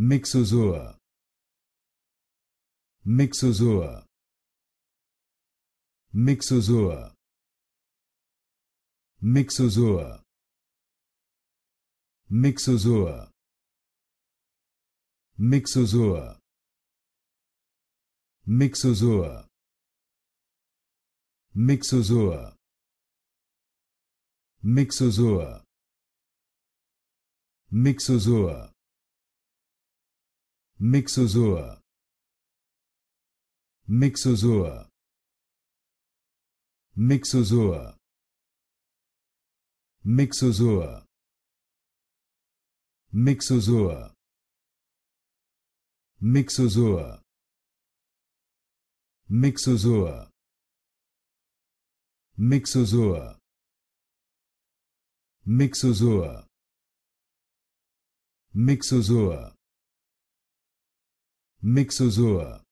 Mixozoa Mixozoa Mixozoa Mixozoa Mixozoa Mixozoa Mixozoa Mixozoa Mixozoa Mixozoa Mixozoa Mixozoa Mixozoa Mixozoa Mixozoa Mixozoa Mixozoa Mixozoa Mixozoa Mixozoa Mixozoa